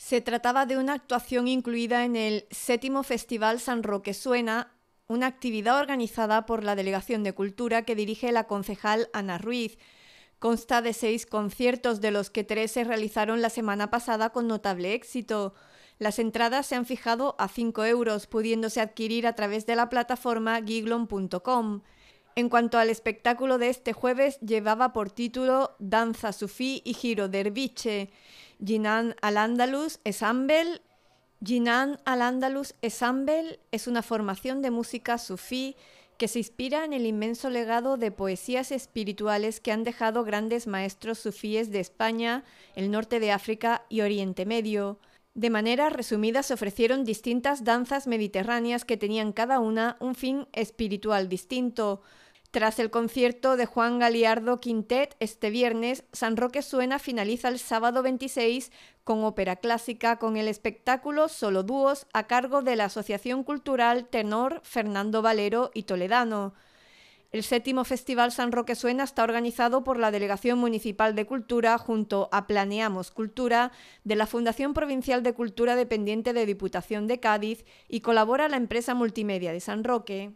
Se trataba de una actuación incluida en el séptimo Festival San Roque Suena, una actividad organizada por la Delegación de Cultura que dirige la concejal Ana Ruiz. Consta de seis conciertos, de los que tres se realizaron la semana pasada con notable éxito. Las entradas se han fijado a 5 euros, pudiéndose adquirir a través de la plataforma giglon.com. En cuanto al espectáculo de este jueves, llevaba por título Danza Sufí y Giro de Derviche. Jinan al andalus Esambel. Jinan al Esambel es una formación de música sufí que se inspira en el inmenso legado de poesías espirituales que han dejado grandes maestros sufíes de España, el norte de África y Oriente Medio. De manera resumida se ofrecieron distintas danzas mediterráneas que tenían cada una un fin espiritual distinto. Tras el concierto de Juan Galiardo Quintet este viernes, San Roque Suena finaliza el sábado 26 con ópera clásica con el espectáculo Solo Dúos a cargo de la Asociación Cultural Tenor Fernando Valero y Toledano. El séptimo Festival San Roque Suena está organizado por la Delegación Municipal de Cultura junto a Planeamos Cultura de la Fundación Provincial de Cultura dependiente de Diputación de Cádiz y colabora la empresa multimedia de San Roque.